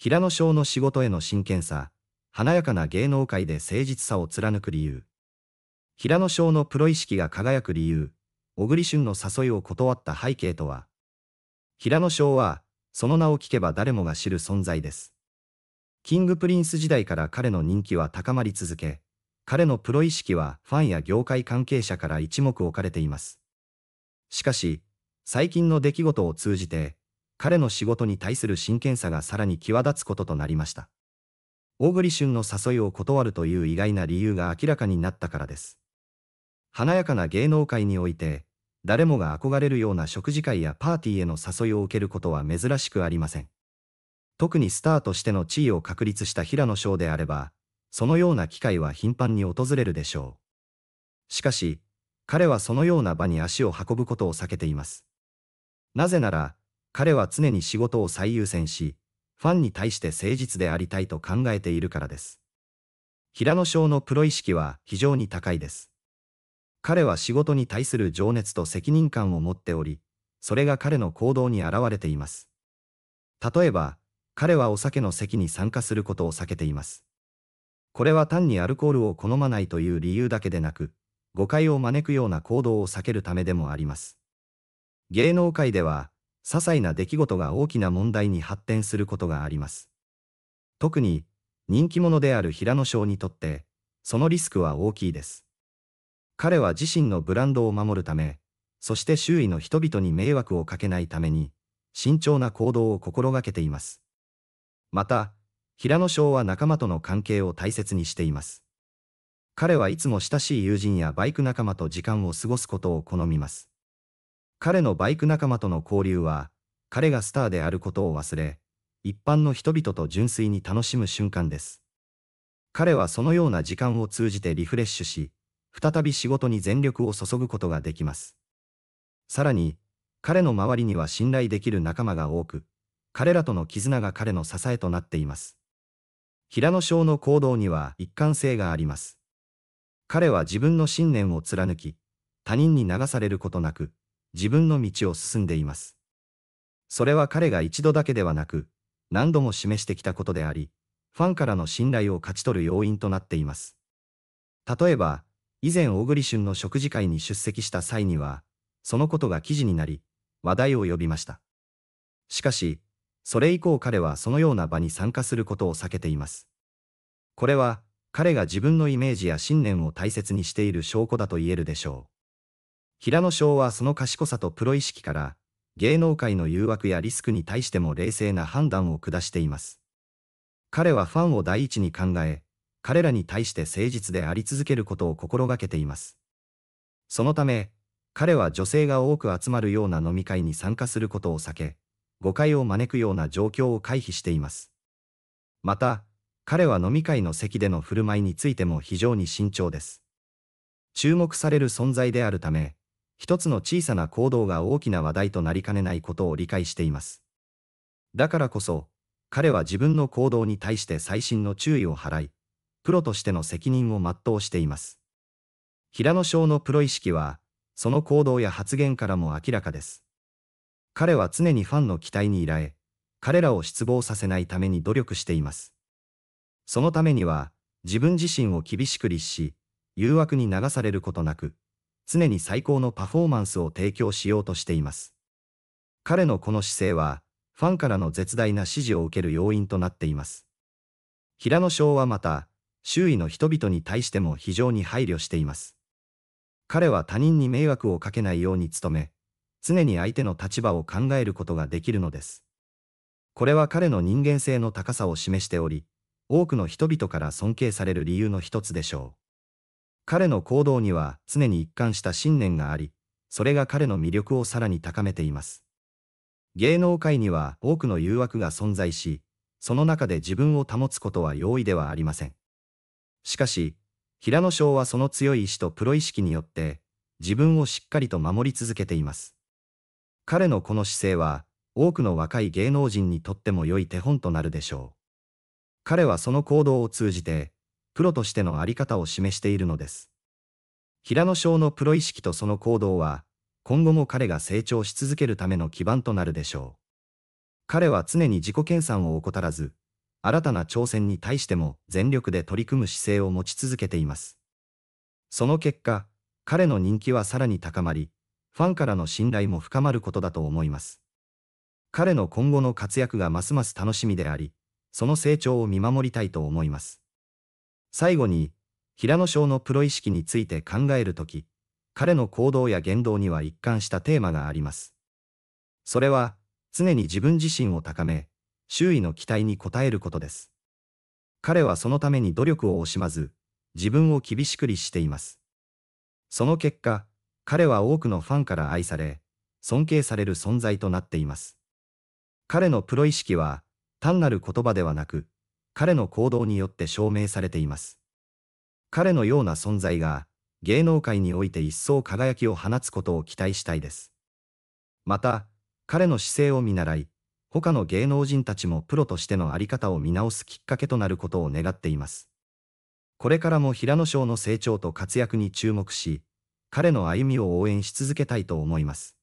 平野翔の仕事への真剣さ、華やかな芸能界で誠実さを貫く理由。平野翔のプロ意識が輝く理由、小栗旬の誘いを断った背景とは、平野翔は、その名を聞けば誰もが知る存在です。キングプリンス時代から彼の人気は高まり続け、彼のプロ意識はファンや業界関係者から一目置かれています。しかし、最近の出来事を通じて、彼の仕事に対する真剣さがさらに際立つこととなりました。大栗旬の誘いを断るという意外な理由が明らかになったからです。華やかな芸能界において、誰もが憧れるような食事会やパーティーへの誘いを受けることは珍しくありません。特にスターとしての地位を確立した平野翔であれば、そのような機会は頻繁に訪れるでしょう。しかし、彼はそのような場に足を運ぶことを避けています。なぜなら、彼は常に仕事を最優先し、ファンに対して誠実でありたいと考えているからです。平野翔のプロ意識は非常に高いです。彼は仕事に対する情熱と責任感を持っており、それが彼の行動に現れています。例えば、彼はお酒の席に参加することを避けています。これは単にアルコールを好まないという理由だけでなく、誤解を招くような行動を避けるためでもあります。芸能界では、些細な出来事が大きな問題に発展することがあります。特に、人気者である平野翔にとって、そのリスクは大きいです。彼は自身のブランドを守るため、そして周囲の人々に迷惑をかけないために、慎重な行動を心がけています。また、平野翔は仲間との関係を大切にしています。彼はいつも親しい友人やバイク仲間と時間を過ごすことを好みます。彼のバイク仲間との交流は、彼がスターであることを忘れ、一般の人々と純粋に楽しむ瞬間です。彼はそのような時間を通じてリフレッシュし、再び仕事に全力を注ぐことができます。さらに、彼の周りには信頼できる仲間が多く、彼らとの絆が彼の支えとなっています。平野翔の行動には一貫性があります。彼は自分の信念を貫き、他人に流されることなく、自分の道を進んでいます。それは彼が一度だけではなく、何度も示してきたことであり、ファンからの信頼を勝ち取る要因となっています。例えば、以前小栗旬の食事会に出席した際には、そのことが記事になり、話題を呼びました。しかし、それ以降彼はそのような場に参加することを避けています。これは、彼が自分のイメージや信念を大切にしている証拠だと言えるでしょう。平野翔はその賢さとプロ意識から、芸能界の誘惑やリスクに対しても冷静な判断を下しています。彼はファンを第一に考え、彼らに対して誠実であり続けることを心がけています。そのため、彼は女性が多く集まるような飲み会に参加することを避け、誤解を招くような状況を回避しています。また、彼は飲み会の席での振る舞いについても非常に慎重です。注目される存在であるため、一つの小さな行動が大きな話題となりかねないことを理解しています。だからこそ、彼は自分の行動に対して細心の注意を払い、プロとしての責任を全うしています。平野翔のプロ意識は、その行動や発言からも明らかです。彼は常にファンの期待に依頼、彼らを失望させないために努力しています。そのためには、自分自身を厳しく律し、誘惑に流されることなく、常に最高のパフォーマンスを提供しようとしています。彼のこの姿勢は、ファンからの絶大な支持を受ける要因となっています。平野翔はまた、周囲の人々に対しても非常に配慮しています。彼は他人に迷惑をかけないように努め、常に相手の立場を考えることができるのです。これは彼の人間性の高さを示しており、多くの人々から尊敬される理由の一つでしょう。彼の行動には常に一貫した信念があり、それが彼の魅力をさらに高めています。芸能界には多くの誘惑が存在し、その中で自分を保つことは容易ではありません。しかし、平野翔はその強い意志とプロ意識によって、自分をしっかりと守り続けています。彼のこの姿勢は、多くの若い芸能人にとっても良い手本となるでしょう。彼はその行動を通じて、プロとしてのあり方を示しているのです。平野翔のプロ意識とその行動は、今後も彼が成長し続けるための基盤となるでしょう。彼は常に自己研鑽を怠らず、新たな挑戦に対しても全力で取り組む姿勢を持ち続けています。その結果、彼の人気はさらに高まり、ファンからの信頼も深まることだと思います。彼の今後の活躍がますます楽しみであり、その成長を見守りたいと思います。最後に、平野翔のプロ意識について考えるとき、彼の行動や言動には一貫したテーマがあります。それは、常に自分自身を高め、周囲の期待に応えることです。彼はそのために努力を惜しまず、自分を厳しく律しています。その結果、彼は多くのファンから愛され、尊敬される存在となっています。彼のプロ意識は、単なる言葉ではなく、彼の行動によって証明されています。彼のような存在が、芸能界において一層輝きを放つことを期待したいです。また、彼の姿勢を見習い、他の芸能人たちもプロとしての在り方を見直すきっかけとなることを願っています。これからも平野翔の成長と活躍に注目し、彼の歩みを応援し続けたいと思います。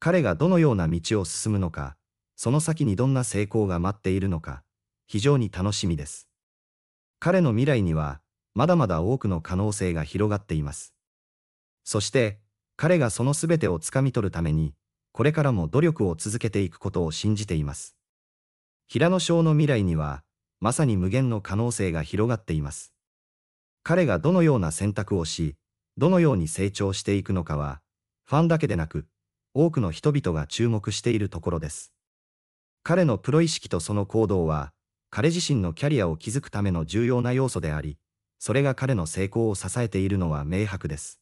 彼がどのような道を進むのか、その先にどんな成功が待っているのか、非常に楽しみです。彼の未来には、まだまだ多くの可能性が広がっています。そして、彼がその全てをつかみ取るために、これからも努力を続けていくことを信じています。平野翔の未来には、まさに無限の可能性が広がっています。彼がどのような選択をし、どのように成長していくのかは、ファンだけでなく、多くの人々が注目しているところです。彼のプロ意識とその行動は、彼自身のキャリアを築くための重要な要素であり、それが彼の成功を支えているのは明白です。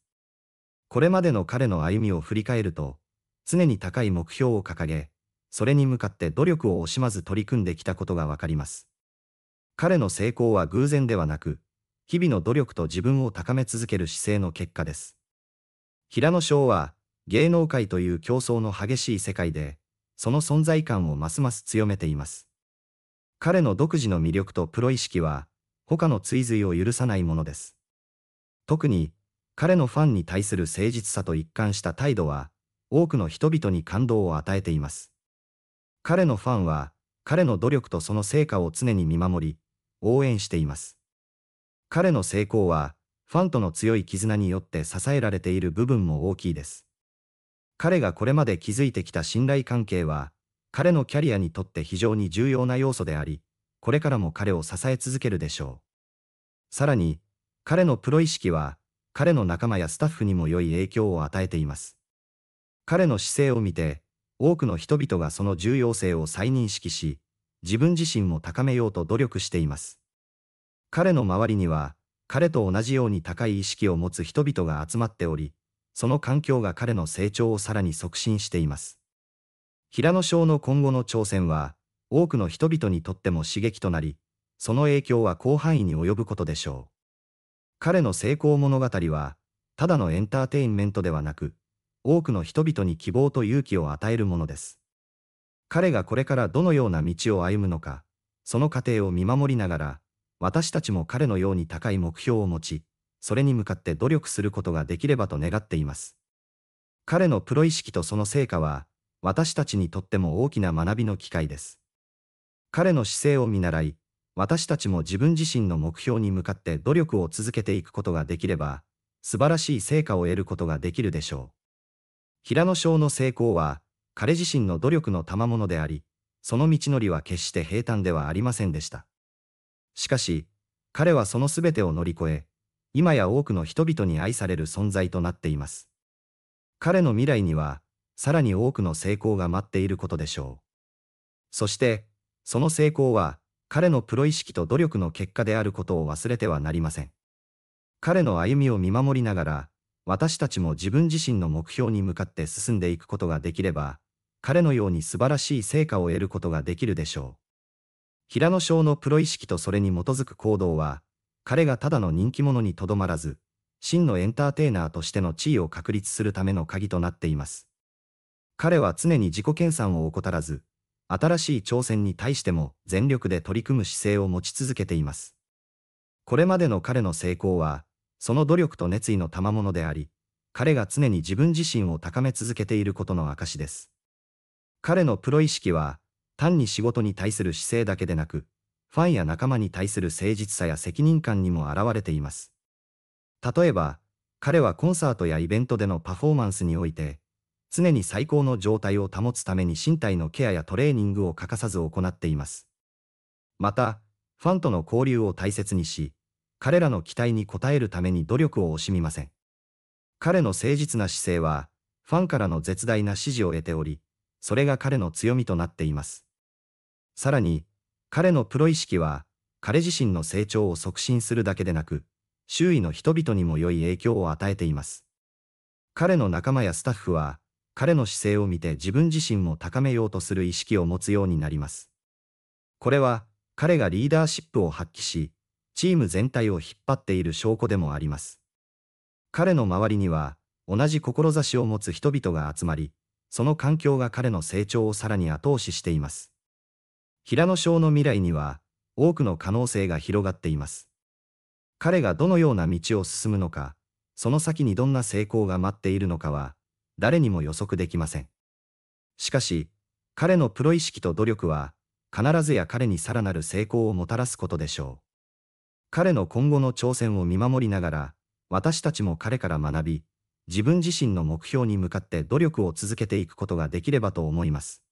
これまでの彼の歩みを振り返ると、常に高い目標を掲げ、それに向かって努力を惜しまず取り組んできたことがわかります。彼の成功は偶然ではなく、日々の努力と自分を高め続ける姿勢の結果です。平野翔は、芸能界という競争の激しい世界で、その存在感をますます強めています。彼の独自の魅力とプロ意識は、他の追随を許さないものです。特に、彼のファンに対する誠実さと一貫した態度は、多くの人々に感動を与えています。彼のファンは、彼の努力とその成果を常に見守り、応援しています。彼の成功は、ファンとの強い絆によって支えられている部分も大きいです。彼がこれまで築いてきた信頼関係は、彼のキャリアにとって非常に重要な要素であり、これからも彼を支え続けるでしょう。さらに、彼のプロ意識は、彼の仲間やスタッフにも良い影響を与えています。彼の姿勢を見て、多くの人々がその重要性を再認識し、自分自身も高めようと努力しています。彼の周りには、彼と同じように高い意識を持つ人々が集まっており、その環境が彼の成長をさらに促進しています。平野翔の今後の挑戦は、多くの人々にとっても刺激となり、その影響は広範囲に及ぶことでしょう。彼の成功物語は、ただのエンターテインメントではなく、多くの人々に希望と勇気を与えるものです。彼がこれからどのような道を歩むのか、その過程を見守りながら、私たちも彼のように高い目標を持ち、それに向かって努力することができればと願っています。彼のプロ意識とその成果は、私たちにとっても大きな学びの機会です。彼の姿勢を見習い、私たちも自分自身の目標に向かって努力を続けていくことができれば、素晴らしい成果を得ることができるでしょう。平野翔の成功は、彼自身の努力の賜物であり、その道のりは決して平坦ではありませんでした。しかし、彼はその全てを乗り越え、今や多くの人々に愛される存在となっています。彼の未来には、さらに多くの成功が待っていることでしょう。そして、その成功は、彼のプロ意識と努力の結果であることを忘れてはなりません。彼の歩みを見守りながら、私たちも自分自身の目標に向かって進んでいくことができれば、彼のように素晴らしい成果を得ることができるでしょう。平野翔のプロ意識とそれに基づく行動は、彼がただの人気者にとどまらず、真のエンターテイナーとしての地位を確立するための鍵となっています。彼は常に自己研鑽を怠らず、新しい挑戦に対しても全力で取り組む姿勢を持ち続けています。これまでの彼の成功は、その努力と熱意の賜物であり、彼が常に自分自身を高め続けていることの証です。彼のプロ意識は、単に仕事に対する姿勢だけでなく、ファンや仲間に対する誠実さや責任感にも表れています。例えば、彼はコンサートやイベントでのパフォーマンスにおいて、常に最高の状態を保つために身体のケアやトレーニングを欠かさず行っています。また、ファンとの交流を大切にし、彼らの期待に応えるために努力を惜しみません。彼の誠実な姿勢は、ファンからの絶大な支持を得ており、それが彼の強みとなっています。さらに、彼のプロ意識は、彼自身の成長を促進するだけでなく、周囲の人々にも良い影響を与えています。彼の仲間やスタッフは、彼の姿勢を見て自分自身も高めようとする意識を持つようになります。これは、彼がリーダーシップを発揮し、チーム全体を引っ張っている証拠でもあります。彼の周りには、同じ志を持つ人々が集まり、その環境が彼の成長をさらに後押ししています。平野翔の未来には、多くの可能性が広がっています。彼がどのような道を進むのか、その先にどんな成功が待っているのかは、誰にも予測できません。しかし、彼のプロ意識と努力は、必ずや彼にさらなる成功をもたらすことでしょう。彼の今後の挑戦を見守りながら、私たちも彼から学び、自分自身の目標に向かって努力を続けていくことができればと思います。